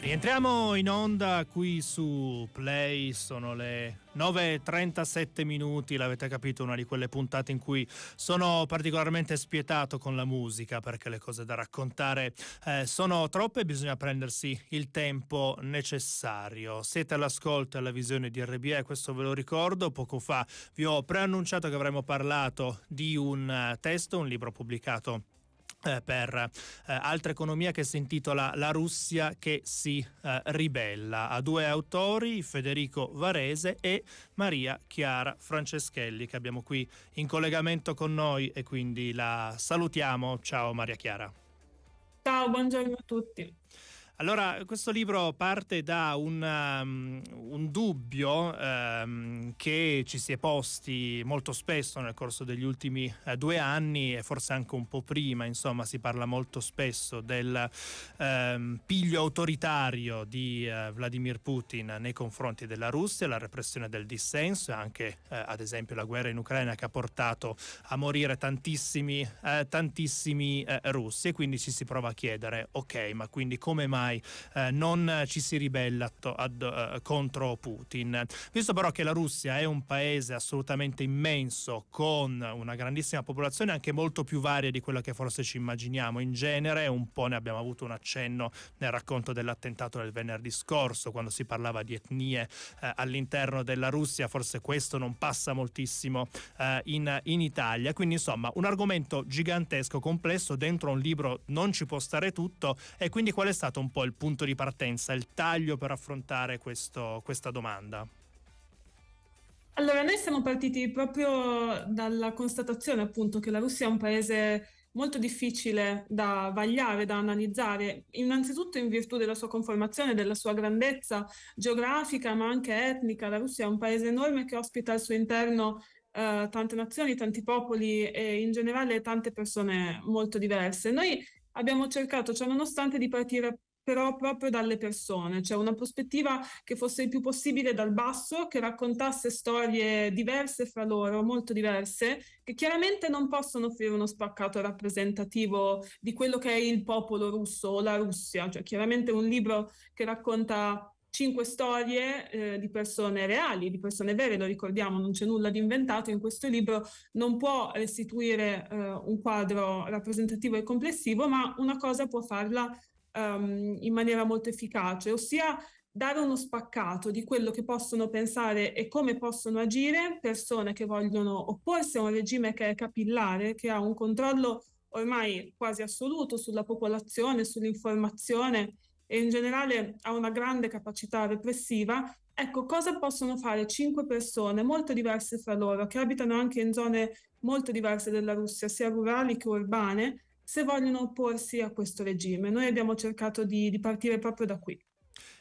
Rientriamo in onda qui su Play, sono le 9.37 minuti, l'avete capito, una di quelle puntate in cui sono particolarmente spietato con la musica perché le cose da raccontare eh, sono troppe e bisogna prendersi il tempo necessario. Siete all'ascolto e alla visione di RBE, questo ve lo ricordo, poco fa vi ho preannunciato che avremmo parlato di un eh, testo, un libro pubblicato eh, per eh, altra economia che si intitola La Russia che si eh, ribella. Ha due autori, Federico Varese e Maria Chiara Franceschelli, che abbiamo qui in collegamento con noi e quindi la salutiamo. Ciao Maria Chiara. Ciao, buongiorno a tutti. Allora, questo libro parte da un, um, un dubbio um, che ci si è posti molto spesso nel corso degli ultimi uh, due anni e forse anche un po' prima, insomma, si parla molto spesso del um, piglio autoritario di uh, Vladimir Putin nei confronti della Russia, la repressione del dissenso e anche, uh, ad esempio, la guerra in Ucraina che ha portato a morire tantissimi, tantissimi russi e quindi ci si prova a chiedere, ok, ma quindi come mai ormai eh, non ci si ribella atto, ad, uh, contro Putin. Visto però che la Russia è un paese assolutamente immenso con una grandissima popolazione anche molto più varia di quella che forse ci immaginiamo in genere, un po' ne abbiamo avuto un accenno nel racconto dell'attentato del venerdì scorso quando si parlava di etnie eh, all'interno della Russia, forse questo non passa moltissimo eh, in, in Italia, quindi insomma un argomento gigantesco, complesso, dentro un libro non ci può stare tutto e quindi qual è stato un po' po' il punto di partenza, il taglio per affrontare questo, questa domanda? Allora, noi siamo partiti proprio dalla constatazione appunto che la Russia è un paese molto difficile da vagliare, da analizzare, innanzitutto in virtù della sua conformazione, della sua grandezza geografica ma anche etnica. La Russia è un paese enorme che ospita al suo interno eh, tante nazioni, tanti popoli e in generale tante persone molto diverse. Noi abbiamo cercato, ciononostante, di partire però proprio dalle persone, cioè una prospettiva che fosse il più possibile dal basso, che raccontasse storie diverse fra loro, molto diverse, che chiaramente non possono offrire uno spaccato rappresentativo di quello che è il popolo russo o la Russia, cioè chiaramente un libro che racconta cinque storie eh, di persone reali, di persone vere, lo ricordiamo, non c'è nulla di inventato in questo libro, non può restituire eh, un quadro rappresentativo e complessivo, ma una cosa può farla um, in maniera molto efficace, ossia dare uno spaccato di quello che possono pensare e come possono agire persone che vogliono opporsi a un regime che è capillare, che ha un controllo ormai quasi assoluto sulla popolazione, sull'informazione e in generale ha una grande capacità repressiva. Ecco, cosa possono fare cinque persone molto diverse fra loro, che abitano anche in zone molto diverse della Russia, sia rurali che urbane, se vogliono opporsi a questo regime. Noi abbiamo cercato di, di partire proprio da qui.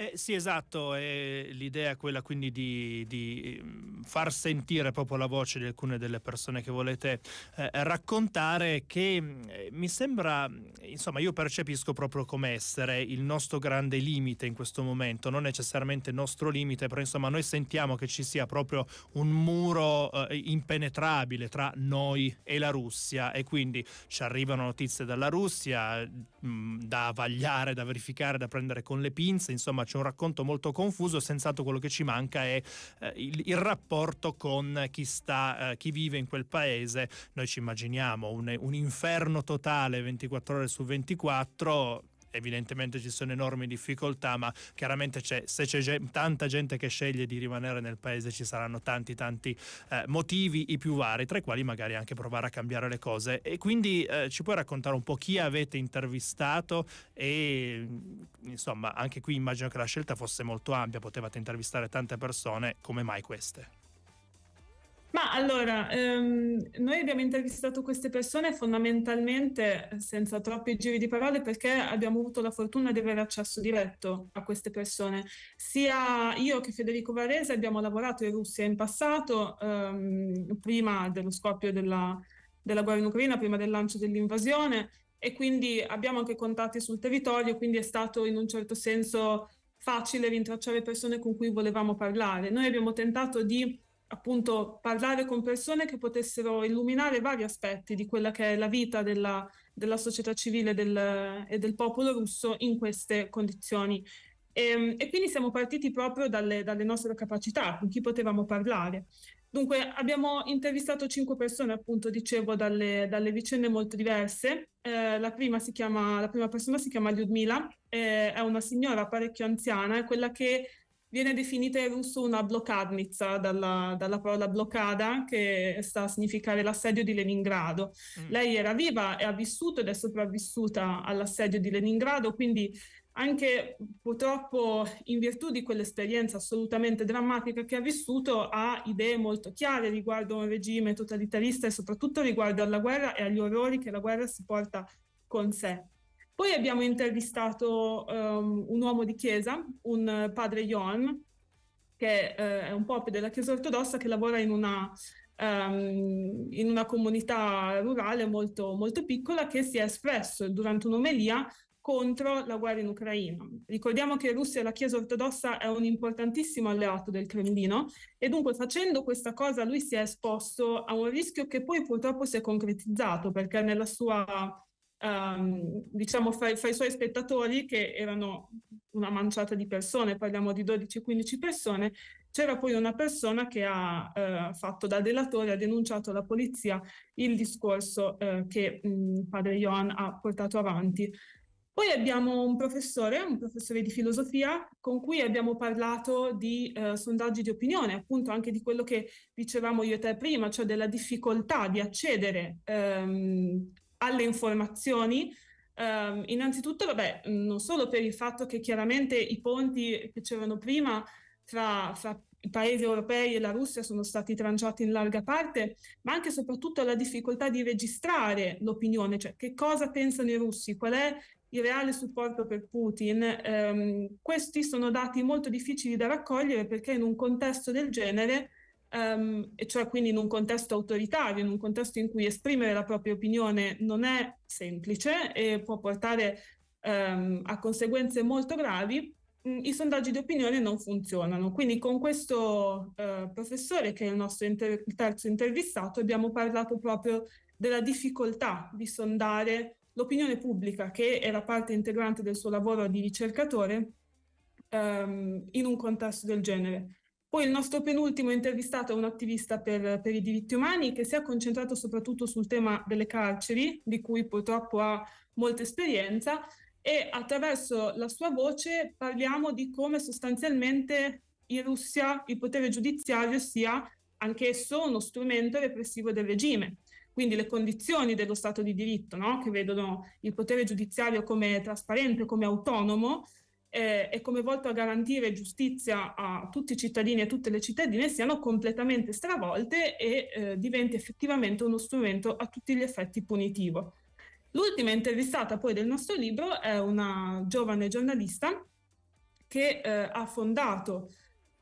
Eh, sì, esatto, è eh, l'idea è quella quindi di, di, ehm, far sentire proprio la voce di alcune delle persone che volete eh, raccontare che mm, eh, mi sembra, mm, insomma, io percepisco proprio come essere il nostro grande limite in questo momento, non necessariamente il nostro limite, però insomma noi sentiamo che ci sia proprio un muro eh, impenetrabile tra noi e la Russia e quindi ci arrivano notizie dalla Russia mh, mm, da vagliare, da verificare, da prendere con le pinze, insomma c'è un racconto molto confuso, senz'altro quello che ci manca è eh, il, il, rapporto con chi, sta, eh, chi vive in quel paese. Noi ci immaginiamo un, un inferno totale 24 ore su 24 evidentemente ci sono enormi difficoltà, ma chiaramente c'è, se c'è gente, tanta gente che sceglie di rimanere nel paese ci saranno tanti tanti eh, motivi i più vari, tra i quali magari anche provare a cambiare le cose. E quindi eh, ci puoi raccontare un po' chi avete intervistato e mm, insomma anche qui immagino che la scelta fosse molto ampia, potevate intervistare tante persone, come mai queste? Ma allora, ehm, noi abbiamo intervistato queste persone fondamentalmente senza troppi giri di parole perché abbiamo avuto la fortuna di avere accesso diretto a queste persone. Sia io che Federico Varese abbiamo lavorato in Russia in passato, ehm, prima dello scoppio della, della guerra in Ucraina, prima del lancio dell'invasione e quindi abbiamo anche contatti sul territorio, quindi è stato in un certo senso facile rintracciare persone con cui volevamo parlare. Noi abbiamo tentato di appunto parlare con persone che potessero illuminare vari aspetti di quella che è la vita della, della società civile del, e del popolo russo in queste condizioni. E, ehm, e quindi siamo partiti proprio dalle, dalle, nostre capacità, con chi potevamo parlare. Dunque abbiamo intervistato cinque persone, appunto dicevo, dalle, dalle vicende molto diverse. Eh, la, prima chiama, la, prima persona si chiama Lyudmila, eh, è una signora parecchio anziana, è quella che viene definita in russo una blokadnica dalla, dalla, parola bloccada che sta a significare l'assedio di Leningrado. Mm. Lei era viva e ha vissuto ed è sopravvissuta all'assedio di Leningrado, quindi anche purtroppo in virtù di quell'esperienza assolutamente drammatica che ha vissuto ha idee molto chiare riguardo a un regime totalitarista e soprattutto riguardo alla guerra e agli orrori che la guerra si porta con sé. Poi abbiamo intervistato um, un uomo di chiesa, un eh, padre Ioan, che eh, è un pop della chiesa ortodossa che lavora in una, um, in una comunità rurale molto, molto piccola che si è espresso durante un'omelia contro la guerra in Ucraina. Ricordiamo che Russia e la Chiesa ortodossa è un importantissimo alleato del Cremlino e dunque facendo questa cosa lui si è esposto a un rischio che poi purtroppo si è concretizzato perché nella sua um, diciamo fra, fra, i suoi spettatori, che erano una manciata di persone, parliamo di 12-15 persone, c'era poi una persona che ha eh, fatto da delatore, ha denunciato alla polizia il discorso eh, che mh, mm, padre Johan ha portato avanti. Poi abbiamo un professore, un professore di filosofia, con cui abbiamo parlato di eh, sondaggi di opinione, appunto anche di quello che dicevamo io e te prima, cioè della difficoltà di accedere ehm, alle informazioni, Um, innanzitutto, vabbè, non solo per il fatto che chiaramente i ponti che c'erano prima fra, fra, i paesi europei e la Russia sono stati tranciati in larga parte, ma anche e soprattutto la difficoltà di registrare l'opinione, cioè che cosa pensano i russi, qual è il reale supporto per Putin. Um, questi sono dati molto difficili da raccogliere perché in un contesto del genere um, e cioè quindi in un contesto autoritario, in un contesto in cui esprimere la propria opinione non è semplice e può portare um, a conseguenze molto gravi, mm, i sondaggi di opinione non funzionano. Quindi con questo uh, professore, che è il nostro inter- terzo intervistato, abbiamo parlato proprio della difficoltà di sondare l'opinione pubblica, che è la parte integrante del suo lavoro di ricercatore, um, in un contesto del genere. Poi il nostro penultimo intervistato è un attivista per, per, i diritti umani che si è concentrato soprattutto sul tema delle carceri, di cui purtroppo ha molta esperienza, e attraverso la sua voce parliamo di come sostanzialmente in Russia il potere giudiziario sia anch'esso uno strumento repressivo del regime. Quindi le condizioni dello Stato di diritto, no? che vedono il potere giudiziario come trasparente, come autonomo, eh, e come volto a garantire giustizia a tutti i cittadini e a tutte le cittadine siano completamente stravolte e eh, diventi effettivamente uno strumento a tutti gli effetti punitivo. L'ultima intervistata poi del nostro libro è una giovane giornalista che eh, ha fondato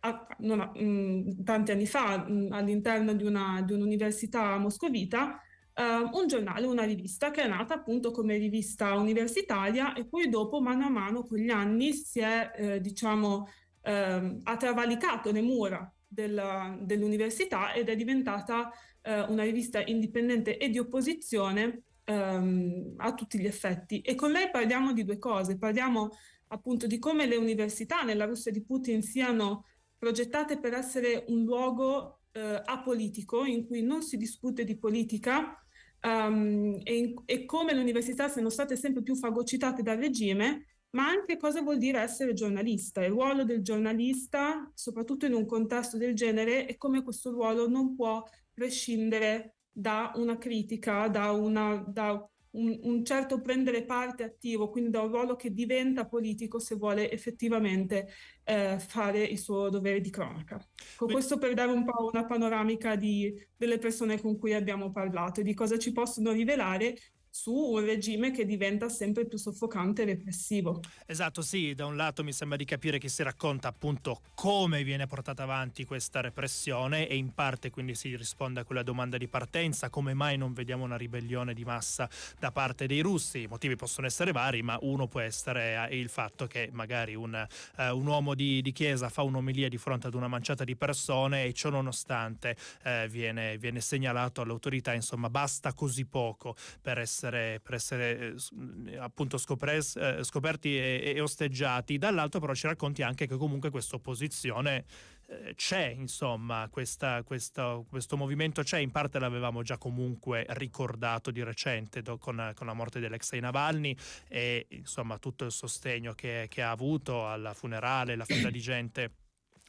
a, non, mh, mm, tanti anni fa mh, mm, all'interno di, una, di un'università moscovita eh, un giornale, una rivista che è nata appunto come rivista universitaria e poi dopo mano a mano con gli anni si è eh, diciamo eh, travalicato le mura della, dell'università ed è diventata eh, una rivista indipendente e di opposizione ehm, a tutti gli effetti. E con lei parliamo di due cose, parliamo appunto di come le università nella Russia di Putin siano progettate per essere un luogo eh, apolitico in cui non si discute di politica um, e, e, come le università siano state sempre più fagocitate dal regime, ma anche cosa vuol dire essere giornalista, il ruolo del giornalista, soprattutto in un contesto del genere, e come questo ruolo non può prescindere da una critica, da, una, da un, un certo prendere parte attivo, quindi da un ruolo che diventa politico se vuole effettivamente eh, fare il suo dovere di cronaca. Con questo per dare un po' una panoramica di, delle persone con cui abbiamo parlato e di cosa ci possono rivelare su un regime che diventa sempre più soffocante e repressivo. Esatto, sì, da un lato mi sembra di capire che si racconta appunto come viene portata avanti questa repressione e in parte quindi si risponde a quella domanda di partenza, come mai non vediamo una ribellione di massa da parte dei russi? I motivi possono essere vari, ma uno può essere eh, il fatto che magari un, eh, un uomo di, di, chiesa fa un'omelia di fronte ad una manciata di persone e ciò nonostante eh, viene, viene segnalato all'autorità, insomma basta così poco per essere essere, per essere eh, mm, appunto scopres, eh, scoperti e, e, osteggiati, dall'altro però ci racconti anche che comunque questa opposizione eh, c'è, insomma, questa, questa, questo movimento c'è, in parte l'avevamo già comunque ricordato di recente do, con, con, la morte di Alexei Navalny e insomma tutto il sostegno che, che ha avuto alla funerale, la fila di gente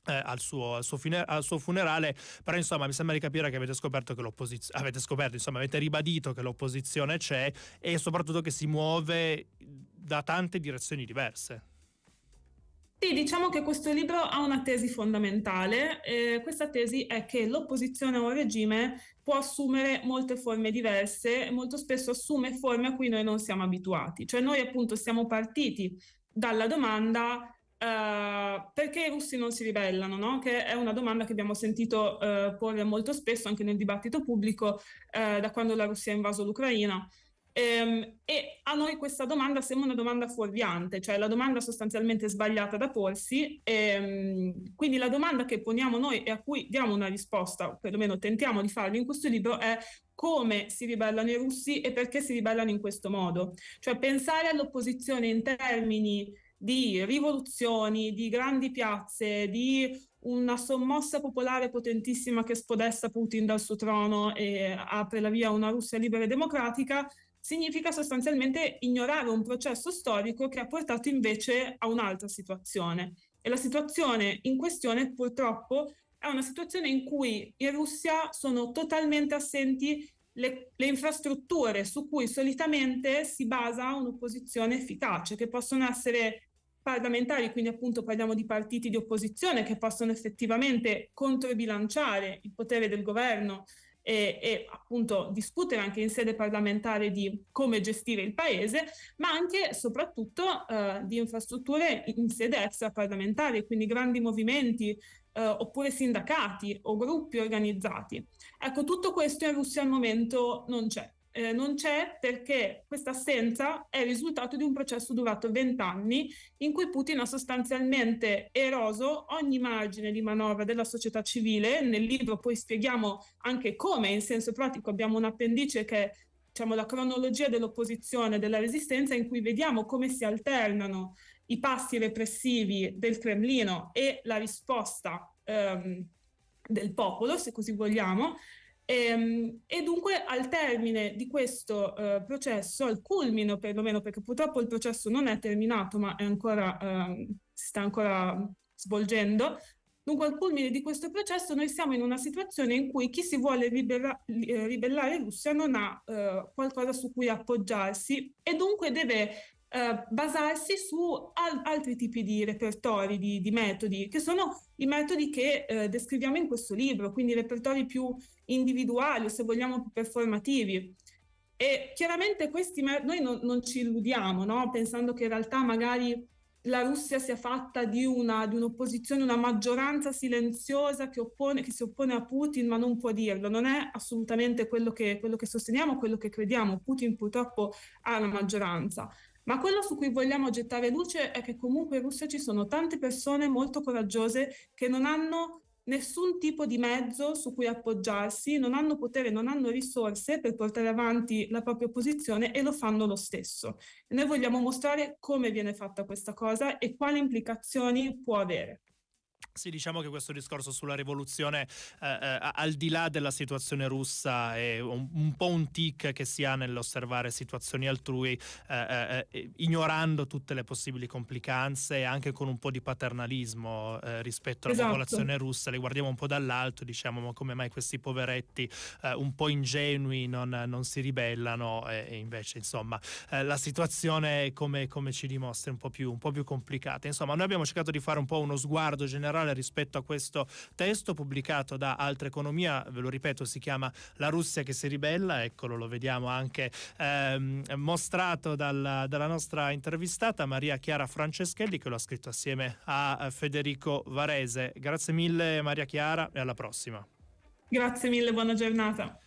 eh, al, suo, al, suo funer- al, suo, funerale, però insomma mi sembra di capire che avete scoperto che l'opposizione, avete scoperto, insomma avete ribadito che l'opposizione c'è e soprattutto che si muove da tante direzioni diverse. Sì, diciamo che questo libro ha una tesi fondamentale, eh, questa tesi è che l'opposizione a un regime può assumere molte forme diverse, e molto spesso assume forme a cui noi non siamo abituati, cioè noi appunto siamo partiti dalla domanda Uh, perché i russi non si ribellano? No? Che è una domanda che abbiamo sentito uh, porre molto spesso anche nel dibattito pubblico uh, da quando la Russia ha invaso l'Ucraina. Um, e a noi questa domanda sembra una domanda fuorviante, cioè la domanda sostanzialmente sbagliata da porsi. E, um, quindi la domanda che poniamo noi e a cui diamo una risposta, o perlomeno tentiamo di farlo in questo libro, è come si ribellano i russi e perché si ribellano in questo modo. Cioè pensare all'opposizione in termini di rivoluzioni, di grandi piazze, di una sommossa popolare potentissima che spodesta Putin dal suo trono e apre la via a una Russia libera e democratica, significa sostanzialmente ignorare un processo storico che ha portato invece a un'altra situazione. E la situazione in questione purtroppo è una situazione in cui in Russia sono totalmente assenti le, le infrastrutture su cui solitamente si basa un'opposizione efficace, che possono essere parlamentari, quindi appunto parliamo di partiti di opposizione che possono effettivamente controbilanciare il potere del governo e, e, appunto discutere anche in sede parlamentare di come gestire il paese, ma anche e soprattutto eh, di infrastrutture in sede extraparlamentare, quindi grandi movimenti eh, oppure sindacati o gruppi organizzati. Ecco, tutto questo in Russia al momento non c'è eh, non c'è perché questa assenza è il risultato di un processo durato vent'anni in cui Putin ha sostanzialmente eroso ogni margine di manovra della società civile. Nel libro poi spieghiamo anche come in senso pratico abbiamo un appendice che è diciamo, la cronologia dell'opposizione, e della resistenza, in cui vediamo come si alternano i passi repressivi del Cremlino e la risposta ehm, del popolo, se così vogliamo, e, ehm, e, dunque al termine di questo eh, processo, al culmine perlomeno, perché purtroppo il processo non è terminato ma è ancora, eh, si sta ancora svolgendo, dunque al culmine di questo processo noi siamo in una situazione in cui chi si vuole ribella- eh, ribellare Russia non ha eh, qualcosa su cui appoggiarsi e dunque deve eh, basarsi su al- altri tipi di repertori, di, di, metodi, che sono i metodi che eh, descriviamo in questo libro, quindi repertori più individuali o se vogliamo più performativi. E chiaramente questi me- noi no- non ci illudiamo, no? pensando che in realtà magari la Russia sia fatta di, una, di un'opposizione, una maggioranza silenziosa che, oppone, che, si oppone a Putin, ma non può dirlo. Non è assolutamente quello che, quello che sosteniamo, quello che crediamo. Putin purtroppo ha la maggioranza. Ma quello su cui vogliamo gettare luce è che comunque in Russia ci sono tante persone molto coraggiose che non hanno nessun tipo di mezzo su cui appoggiarsi, non hanno potere, non hanno risorse per portare avanti la propria posizione e lo fanno lo stesso. E noi vogliamo mostrare come viene fatta questa cosa e quali implicazioni può avere. Sì, diciamo che questo discorso sulla rivoluzione, eh, eh, al di là della situazione russa, è un, un, po' un tic che si ha nell'osservare situazioni altrui, eh, eh, eh ignorando tutte le possibili complicanze e anche con un po' di paternalismo eh, rispetto alla esatto. popolazione russa. Le guardiamo un po' dall'alto, diciamo, ma come mai questi poveretti un po' ingenui non, non si ribellano e, e invece, insomma, la situazione come, come, ci dimostra è un po' più, un po più complicata. Insomma, noi abbiamo cercato di fare un po' uno sguardo generale morale rispetto a questo testo pubblicato da Altra Economia, ve lo ripeto, si chiama La Russia che si ribella, eccolo, lo vediamo anche ehm, mostrato dalla, dalla, nostra intervistata Maria Chiara Franceschelli che lo ha scritto assieme a Federico Varese. Grazie mille Maria Chiara e alla prossima. Grazie mille, buona giornata.